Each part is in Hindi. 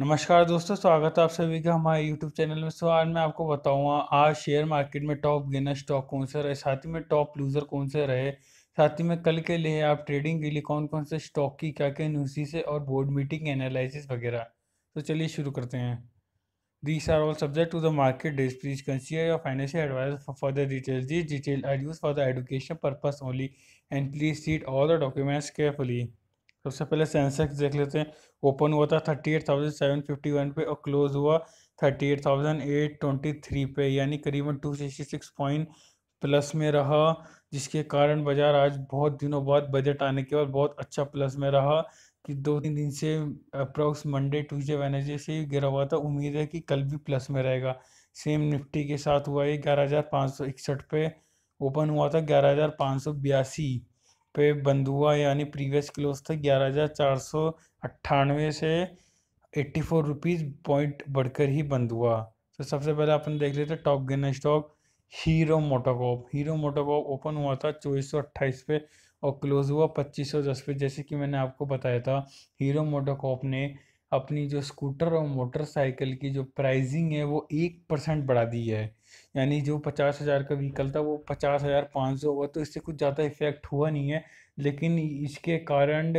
नमस्कार दोस्तों स्वागत है आप सभी का हमारे यूट्यूब चैनल में सो आज मैं आपको बताऊंगा आज शेयर मार्केट में टॉप गेनर स्टॉक कौन से रहे साथ ही में टॉप लूजर कौन से रहे साथ ही में कल के लिए आप ट्रेडिंग के लिए कौन कौन से स्टॉक की क्या क्या न्यूज है और बोर्ड मीटिंग एनालिसिस वगैरह तो चलिए शुरू करते हैं these are all subject to the market days please consider your financial advisor for the detail this detail are use for the education purpose only and please see all the documents carefully सबसे पहले सेंसेक्स देख लेते हैं ओपन हुआ था thirty eight thousand seven fifty one पे और क्लोज हुआ thirty eight thousand eight twenty three पे यानी करीबन two sixty six point plus में रहा जिसके कारण बाजार आज बहुत दिनों बाद बजट आने के बाद बहुत अच्छा प्लस में रहा कि दो तीन दिन से अप्रोक्स मंडे ट्यूजडे वेनजे से ही गिरा हुआ था उम्मीद है कि कल भी प्लस में रहेगा सेम निफ्टी के साथ हुआ है ग्यारह हज़ार पाँच सौ इकसठ पे ओपन हुआ था ग्यारह हज़ार पाँच सौ बयासी पे बंद हुआ यानी प्रीवियस क्लोज था ग्यारह हज़ार चार सौ अट्ठानवे से एट्टी फोर रुपीज़ पॉइंट बढ़कर ही बंद हुआ तो सबसे पहले अपन देख लेते top gainer stock Hero MotoCorp Hero MotoCorp open हुआ था चौबीस सौ अट्ठाईस पे और क्लोज हुआ पच्चीस सौ दस पे जैसे कि मैंने आपको बताया था हीरो मोटोकॉप ने अपनी जो स्कूटर और मोटरसाइकिल की जो प्राइजिंग है वो एक परसेंट बढ़ा दी है यानी जो पचास हज़ार का व्हीकल था वो पचास हज़ार पाँच सौ हुआ तो इससे कुछ ज़्यादा इफ़ेक्ट हुआ नहीं है लेकिन इसके कारण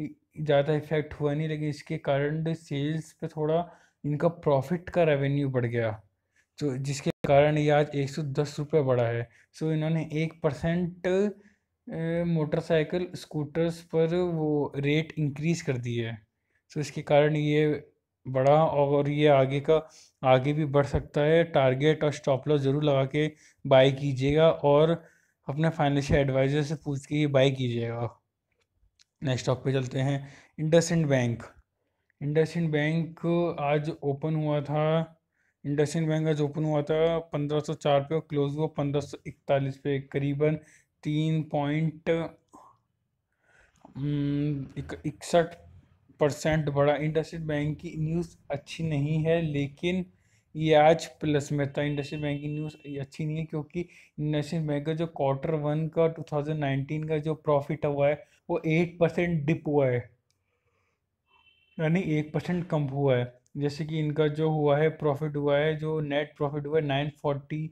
ज़्यादा इफ़ेक्ट हुआ नहीं लेकिन इसके कारण सेल्स पे थोड़ा इनका प्रॉफिट का रेवेन्यू बढ़ गया तो जिसके कारण ये आज एक सौ दस रुपये बढ़ा है सो तो इन्होंने एक परसेंट मोटरसाइकिल स्कूटर्स पर वो रेट इंक्रीज़ कर दी है सो तो इसके कारण ये बढ़ा और ये आगे का आगे भी बढ़ सकता है टारगेट और स्टॉप लॉस ज़रूर लगा के बाई कीजिएगा और अपने फाइनेंशियल एडवाइज़र से पूछ के बाई कीजिएगा नेक्स्ट स्टॉक पे चलते हैं इंड बैंक इंड बैंक आज ओपन हुआ था इंड बैंक आज ओपन हुआ था 1504 पे और क्लोज हुआ इकतालीस पे करीबन तीन पॉइंट हम्म, इकसठ परसेंट बढ़ा इंडस्ट्रियल बैंक की न्यूज़ अच्छी नहीं है लेकिन ये आज प्लस में था इंडस्ट्रियल बैंक की न्यूज़ अच्छी नहीं है क्योंकि इंडस्ट्रियल बैंक का जो क्वार्टर वन का 2019 का जो प्रॉफिट हुआ है वो एट परसेंट डिप हुआ है यानी एक परसेंट कम हुआ है जैसे कि इनका जो हुआ है प्रॉफिट हुआ है जो नेट प्रॉफिट हुआ है nine forty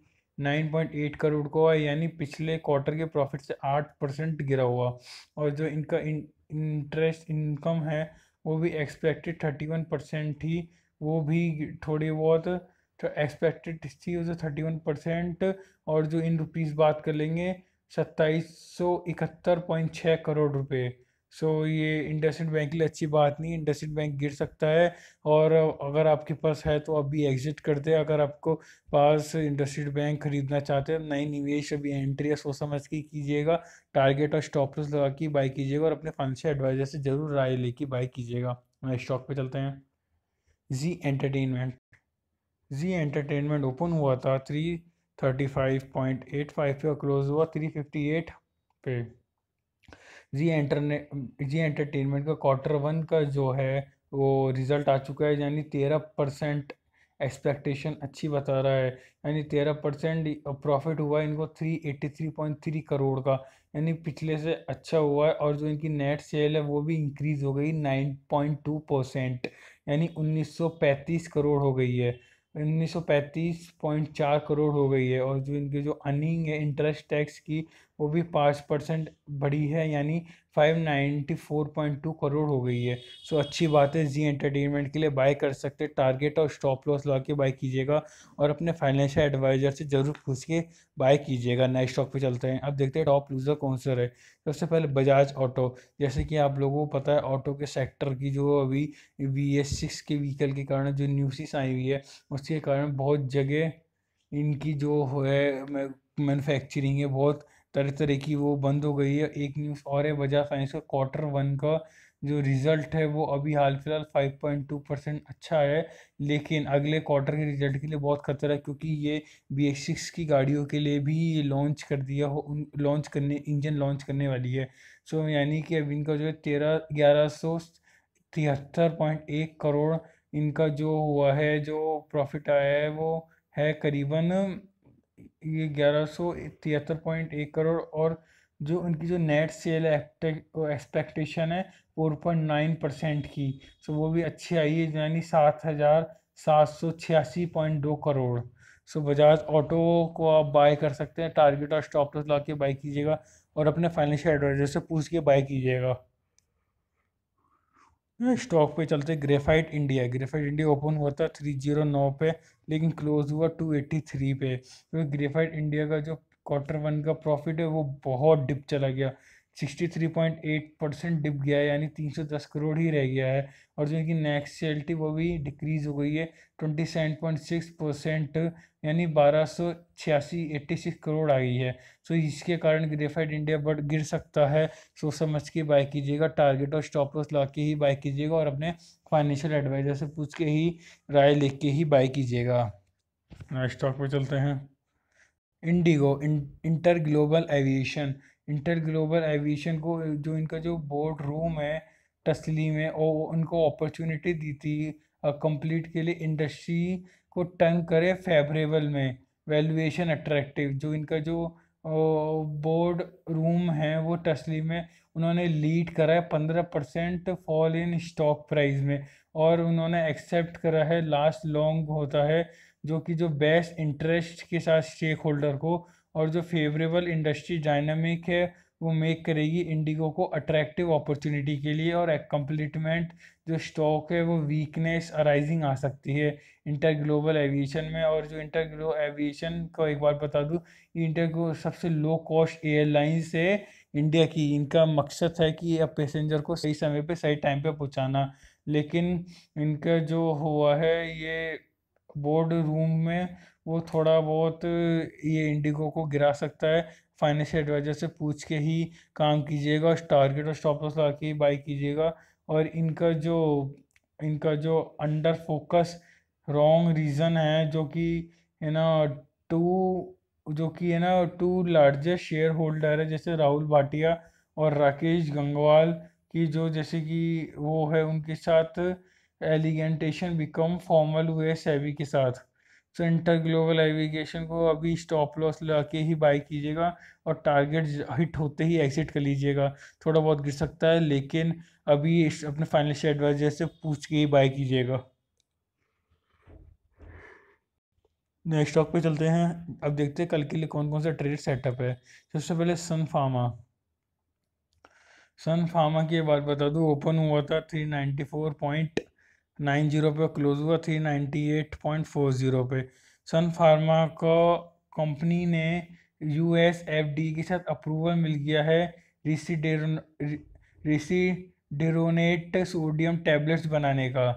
nine point eight crore का है यानी पिछले क्वार्टर के प्रॉफिट से आठ परसेंट गिरा हुआ और जो इनका इंटरेस्ट इनकम है वो भी एक्सपेक्टेड थर्टी वन परसेंट थी वो भी थोड़ी बहुत एक्सपेक्टेड तो थी उसे थर्टी वन परसेंट और जो इन रुपीज़ बात कर लेंगे सत्ताईस सौ इकहत्तर पॉइंट छः करोड़ रुपए सो so, ये इंडसइंड बैंक के लिए अच्छी बात नहीं इंडसइंड बैंक गिर सकता है और अगर आपके पास है तो अभी एग्जिट कर दे अगर आपको पास इंडसइंड बैंक खरीदना चाहते हैं नई निवेश अभी एंट्री या सोच समझ के कीजिएगा टारगेट और स्टॉप लॉस लगा के बाई कीजिएगा और अपने फाइनेंशियल एडवाइजर से ज़रूर राय लेके बाई कीजिएगा मैं स्टॉक पर चलते हैं Zee entertainment Zee entertainment open हुआ था three thirty five point eight five पे और क्लोज हुआ थ्री फिफ्टी एट पे जी एंटरने जी एंटरटेनमेंट का क्वार्टर वन का जो है वो रिज़ल्ट आ चुका है यानी तेरह परसेंट एक्सपेक्टेशन अच्छी बता रहा है यानी तेरह परसेंट प्रॉफिट हुआ है इनको three eighty three point three crore का यानी पिछले से अच्छा हुआ है और जो इनकी नेट सेल है वो भी इंक्रीज़ हो गई नाइन पॉइंट टू परसेंट यानी उन्नीस सौ पैंतीस करोड़ हो गई है उन्नीस सौ पैंतीस पॉइंट चार करोड़ हो गई है और जो इनकी जो अर्निंग है इंटरेस्ट टैक्स की वो भी पाँच परसेंट बढ़ी है यानी five ninety four point two crore हो गई है सो अच्छी बात है जी एंटरटेनमेंट के लिए बाय कर सकते टारगेट और स्टॉप लॉस लगा के बाय कीजिएगा और अपने फाइनेंशियल एडवाइज़र से ज़रूर पूछ के बाय कीजिएगा नए स्टॉक पे चलते हैं अब देखते हैं टॉप लूज़र कौन सा है सबसे पहले बजाज ऑटो जैसे कि आप लोगों को पता है ऑटो के सेक्टर की जो अभी वी एस सिक्स के व्हीकल के कारण जो न्यूसिस आई हुई है उसके कारण बहुत जगह इनकी जो है मैनुफैक्चरिंग है बहुत तरह तरह की वो बंद हो गई है एक न्यूज़ और है बजाज फाइनेंस का क्वार्टर वन का जो रिज़ल्ट है वो अभी हाल फिलहाल फाइव पॉइंट टू परसेंट अच्छा है लेकिन अगले क्वार्टर के रिज़ल्ट के लिए बहुत खतरा है क्योंकि ये बी एस सिक्स की गाड़ियों के लिए भी लॉन्च कर दिया हो उन लॉन्च करने इंजन लॉन्च करने वाली है सो यानी कि अब इनका जो है तेरह ग्यारह सौ तिहत्तर पॉइंट एक करोड़ इनका जो हुआ है जो प्रॉफिट आया है वो है करीबन ये ग्यारह सौ तिहत्तर पॉइंट एक करोड़ और जो उनकी जो नेट सेल एक्सपेक्टेशन है फोर पॉइंट नाइन परसेंट की सो वो भी अच्छी आई है यानी सात हज़ार सात सौ छियासी पॉइंट दो करोड़ सो बजाज ऑटो को आप बाय कर सकते हैं टारगेट और स्टॉप लॉस ला के बाई कीजिएगा और अपने फाइनेंशियल एडवाइजर से पूछ के बाय कीजिएगा स्टॉक पे चलते graphite India graphite India open हुआ था थ्री जीरो नौ पे लेकिन क्लोज हुआ टू एट्टी थ्री पे क्योंकि तो ग्रेफाइट इंडिया का जो क्वार्टर वन का प्रॉफिट है वो बहुत डिप चला गया 63.8 परसेंट डिप गया है यानी 310 करोड़ ही रह गया है और जो इनकी नेक्स्ट सेल्टी वो भी डिक्रीज हो गई है 27.6 परसेंट यानी बारह सौ छियासी एट्टी सिक्स करोड़ आ गई है सो इसके कारण ग्रेफाइट इंडिया बट गिर सकता है सोच समझ के बाय कीजिएगा टारगेट और स्टॉप लॉस ला के ही बाय कीजिएगा और अपने फाइनेंशियल एडवाइजर से पूछ के ही राय के ही बाय कीजिएगा स्टॉक पर चलते हैं IndiGo inter global aviation inter global aviation को जो इनका जो बोर्ड रूम है टसली में और उनको अपॉर्चुनिटी दी थी कंप्लीट के लिए इंडस्ट्री को टर्न करे फेवरेबल में वैल्यूएशन अट्रैक्टिव जो इनका जो बोर्ड रूम है वो टसली में उन्होंने लीड करा है पंद्रह percent fall in stock price में और उन्होंने एक्सेप्ट करा है लास्ट लॉन्ग होता है जो कि जो बेस्ट इंटरेस्ट के साथ स्टेक होल्डर को और जो फेवरेबल इंडस्ट्री डायनामिक है वो मेक करेगी इंडिगो को अट्रैक्टिव अपॉर्चुनिटी के लिए और एक्म्प्लीटमेंट जो स्टॉक है वो वीकनेस अराइजिंग आ सकती है इंटर ग्लोबल एविएशन में और जो इंटर ग्लो एविएशन को एक बार बता दूँ इंटर को सबसे लो कॉस्ट एयरलाइंस है इंडिया की इनका मकसद है कि अब पैसेंजर को सही समय पे सही टाइम पे पहुंचाना लेकिन इनका जो हुआ है ये बोर्ड रूम में वो थोड़ा बहुत ये इंडिगो को गिरा सकता है फाइनेंशियल एडवाइजर से पूछ के ही काम कीजिएगा टारगेट और स्टॉप लॉस ला के ही बाई कीजिएगा और इनका जो इनका जो अंडर फोकस रॉन्ग रीज़न है जो कि है ना टू जो कि है ना टू लार्जेस्ट शेयर होल्डर है जैसे राहुल भाटिया और राकेश गंगवाल की जो जैसे कि वो है उनके साथ एलिगेंटेशन बिकम फॉर्मल हुए सेवी के साथ सो इंटर ग्लोबल एविगेशन को अभी स्टॉप लॉस लगा के ही बाई कीजिएगा और टारगेट हिट होते ही एग्जिट कर लीजिएगा थोड़ा बहुत गिर सकता है लेकिन अभी अपने फाइनेंशियल एडवाइजर से पूछ के ही बाई कीजिएगा नेक्स्ट स्टॉक पे चलते हैं अब देखते हैं कल के लिए कौन कौन सा ट्रेड सेटअप है सबसे पहले सन फार्मा सन फार्मा की बात बता दूँ ओपन हुआ था three ninety four point nine zero पर क्लोज हुआ three ninety eight point four zero पे सन फार्मा को कंपनी ने यू एस एफ डी के साथ अप्रूवल मिल गया है रिसी रिसी डेरोनेट सोडियम टैबलेट्स बनाने का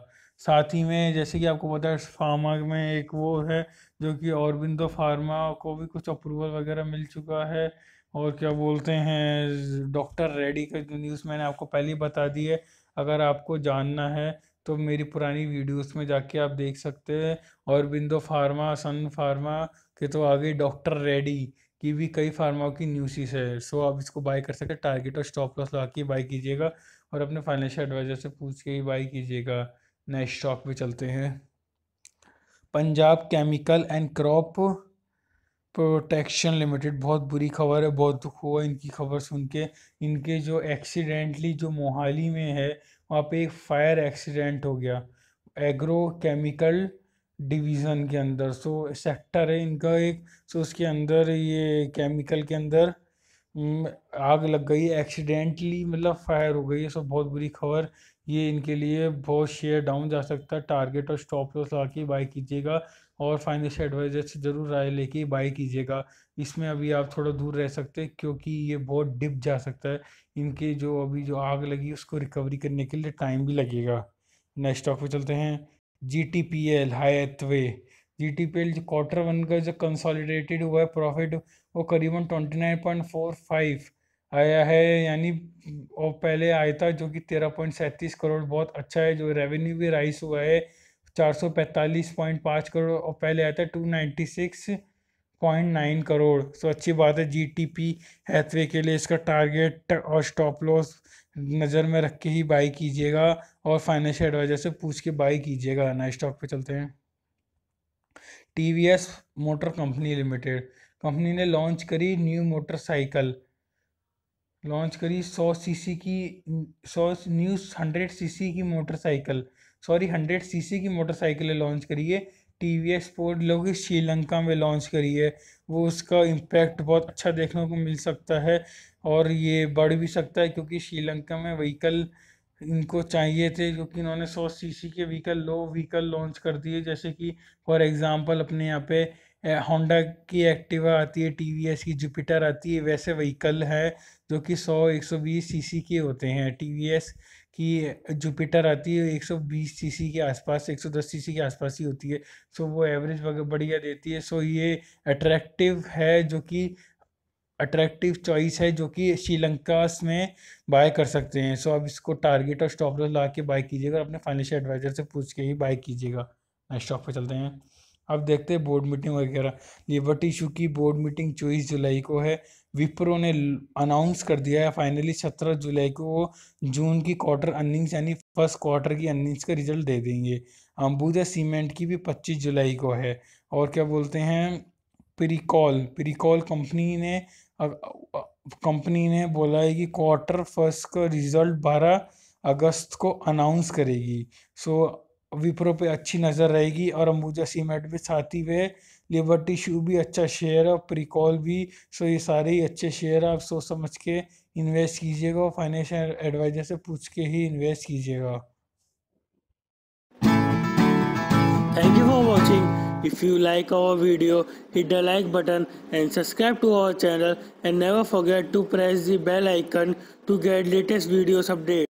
साथ ही में जैसे कि आपको पता है फार्मा में एक वो है जो कि औरबिंदो फार्मा को भी कुछ अप्रूवल वगैरह मिल चुका है और क्या बोलते हैं डॉक्टर रेडी का न्यूज़ मैंने आपको पहले ही बता दी है अगर आपको जानना है तो मेरी पुरानी वीडियोस में जाके आप देख सकते हैं और बिंदो फार्मा सन फार्मा के तो आगे डॉक्टर रेडी की भी कई फार्माओं की न्यूसीस है सो आप इसको बाय कर सकते हैं टारगेट और स्टॉप लॉस लगा के बाई कीजिएगा और अपने फाइनेंशियल एडवाइजर से पूछ के ही बाई कीजिएगा नए स्टॉक पे चलते हैं Punjab chemical and crop protection limited बहुत बुरी खबर है बहुत दुख हुआ इनकी खबर सुन के इनके जो एक्सीडेंटली जो मोहाली में है वहाँ पे एक फायर एक्सीडेंट हो गया एग्रो केमिकल डिवीज़न के अंदर सो सेक्टर है इनका एक सो उसके अंदर ये केमिकल के अंदर आग लग गई एक्सीडेंटली मतलब फायर हो गई है सो बहुत बुरी खबर ये इनके लिए बहुत शेयर डाउन जा सकता है टारगेट और स्टॉप लॉस ला के बाई कीजिएगा और फाइनेंशियल एडवाइजर से ज़रूर राय लेके बाई कीजिएगा इसमें अभी आप थोड़ा दूर रह सकते हैं क्योंकि ये बहुत डिप जा सकता है इनके जो अभी जो आग लगी उसको रिकवरी करने के लिए टाइम भी लगेगा नेक्स्ट टॉप पे चलते हैं जी टी पी एल वे जी टी पी एल जो क्वार्टर वन का जो कंसोलिडेटेड हुआ है प्रॉफिट वो करीबन twenty nine point four five आया है यानी और पहले आया था जो कि तेरह पॉइंट सैंतीस करोड़ बहुत अच्छा है जो रेवेन्यू भी राइस हुआ है चार सौ पैंतालीस पॉइंट पाँच करोड़ और पहले आया था two ninety six point nine crore तो अच्छी बात है जी टी पी हैथवे के लिए इसका टारगेट और स्टॉप लॉस नज़र में रख के ही बाई कीजिएगा और फाइनेंशियल एडवाइजर से पूछ के बाई कीजिएगा नए स्टॉक पे चलते हैं T V S motor company limited company ने लॉन्च करी न्यू मोटरसाइकिल लॉन्च करी सौ सीसी की सौ न्यू हंड्रेड सीसी की मोटरसाइकिल सॉरी हंड्रेड सीसी की मोटरसाइकिलें लॉन्च करी है टी वी एस पोर्ट लोग श्रीलंका में लॉन्च करी है वो उसका इम्पैक्ट बहुत अच्छा देखने को मिल सकता है और ये बढ़ भी सकता है क्योंकि श्रीलंका में व्हीकल इनको चाहिए थे क्योंकि इन्होंने सौ सीसी के व्हीकल लो व्हीकल लॉन्च कर दिए जैसे कि फॉर एग्जांपल अपने यहाँ पे होंडा की एक्टिवा आती है टी की जुपिटर आती है वैसे व्हीकल है जो कि सौ एक सौ बीस सी के होते हैं टी कि जुपिटर आती है 120 सीसी के आसपास 110 सीसी के आसपास ही होती है सो वो एवरेज बढ़िया देती है सो ये अट्रैक्टिव है जो कि अट्रैक्टिव चॉइस है जो कि श्रीलंका में बाय कर सकते हैं सो अब इसको टारगेट और स्टॉप लॉस ला के बाय कीजिएगा अपने फाइनेंशियल एडवाइजर से पूछ के ही बाय कीजिएगा नेक्स्ट स्टॉक पर चलते हैं अब देखते हैं बोर्ड मीटिंग वगैरह लिबर्टी इशू की बोर्ड मीटिंग चौबीस जुलाई को है विप्रो ने अनाउंस कर दिया है फाइनली सत्रह जुलाई को वो जून की क्वार्टर अर्निंग्स यानी फर्स्ट क्वार्टर की अर्निंग्स का रिजल्ट दे देंगे अंबुजा सीमेंट की भी पच्चीस जुलाई को है और क्या बोलते हैं प्रिकॉल प्रिकॉल कंपनी ने कंपनी ने बोला है कि क्वार्टर फर्स्ट का रिजल्ट बारह अगस्त को अनाउंस करेगी सो विप्रो पे अच्छी नज़र रहेगी और अंबुजा सीमेंट भी साथ ही वे लिबर्टी शू भी अच्छा शेयर है और प्रिकॉल भी सो ये सारे ही अच्छे शेयर है आप सोच समझ के इन्वेस्ट कीजिएगा और फाइनेंशियल एडवाइजर से पूछ के ही इन्वेस्ट कीजिएगा thank you for watching if you like our video hit the like button and subscribe to our channel and never forget to press the bell icon to get latest videos update